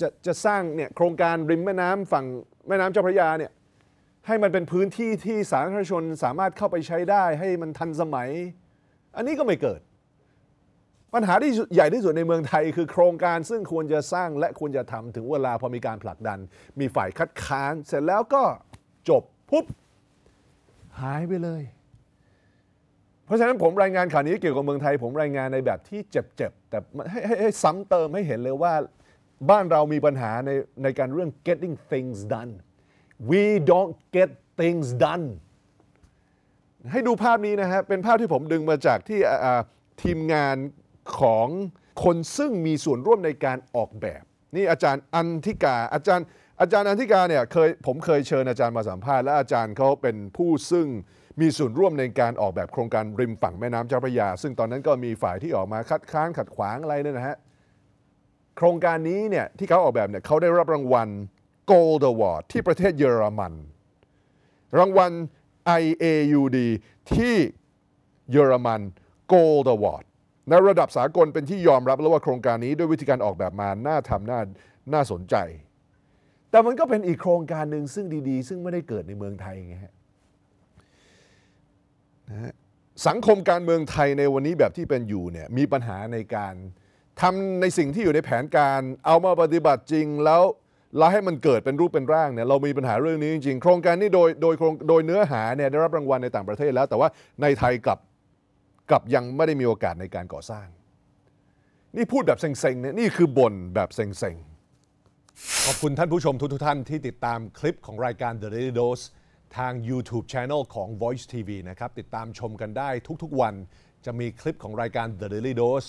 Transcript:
จะจะสร้างเนี่ยโครงการริมแม่น้ำฝั่งแม่น้ำเจ้าพระยาเนี่ยให้มันเป็นพื้นที่ที่สาธารณชนสามารถเข้าไปใช้ได้ให้มันทันสมัย อันนี้ก็ไม่เกิด ปัญหาที่ใหญ่ที่สุดในเมืองไทยคือโครงการซึ่งควรจะสร้างและควรจะทำถึงเวลาพอมีการผลักดัน มีฝ่ายคัดค้านเสร็จแล้วก็จบปุ๊บ หายไปเลย เพราะฉะนั้นผมรายงานข่าวนี้เกี่ยวกับเมืองไทยผมรายงานในแบบที่เจ็บๆแต่ให้ให้ซ้ำเติมให้เห็นเลยว่าบ้านเรามีปัญหาในในการเรื่อง getting things done we don't get things done ให้ดูภาพนี้นะฮะ เป็นภาพที่ผมดึงมาจากที่ทีมงานของคนซึ่งมีส่วนร่วมในการออกแบบ นี่อาจารย์อันธิกา อาจารย์อาจารย์อันธิกาเนี่ยเคยผมเคยเชิญอาจารย์มาสัมภาษณ์ และอาจารย์เขาเป็นผู้ซึ่งมีส่วนร่วมในการออกแบบโครงการริมฝั่งแม่น้ำเจ้าพระยา ซึ่งตอนนั้นก็มีฝ่ายที่ออกมาคัดค้านขัดขวางอะไรเนี่ยนะฮะโครงการนี้เนี่ยที่เขาออกแบบเนี่ยเขาได้รับรางวัล Gold Award ที่ประเทศเยอรมัน รางวัล IAUD ที่เยอรมัน Gold Award ในระดับสากลเป็นที่ยอมรับแล้วว่าโครงการนี้ด้วยวิธีการออกแบบมาน่าทำน่าน่าสนใจ แต่มันก็เป็นอีกโครงการหนึ่งซึ่งดีๆ ซึ่งไม่ได้เกิดในเมืองไทยไงฮะสังคมการเมืองไทยในวันนี้แบบที่เป็นอยู่เนี่ยมีปัญหาในการทำในสิ่งที่อยู่ในแผนการเอามาปฏิบัติจริงแล้วแล้วให้มันเกิดเป็นรูปเป็นร่างเนี่ยเรามีปัญหาเรื่องนี้จริงๆโครงการนี้โดยโดยโครงโดยเนื้อหาเนี่ยได้รับรางวัลในต่างประเทศแล้ว แต่ว่าในไทยกลับกลับยังไม่ได้มีโอกาสในการก่อสร้าง นี่พูดแบบเซ็งๆเนี่ยนี่คือบ่นแบบเซ็งๆ ขอบคุณท่านผู้ชมทุกๆท่าน ที่ติดตามคลิปของรายการ The Daily Dose ทาง YouTube Channel ของ Voice TV นะครับติดตามชมกันได้ทุกๆวันจะมีคลิปของรายการ The Daily Dose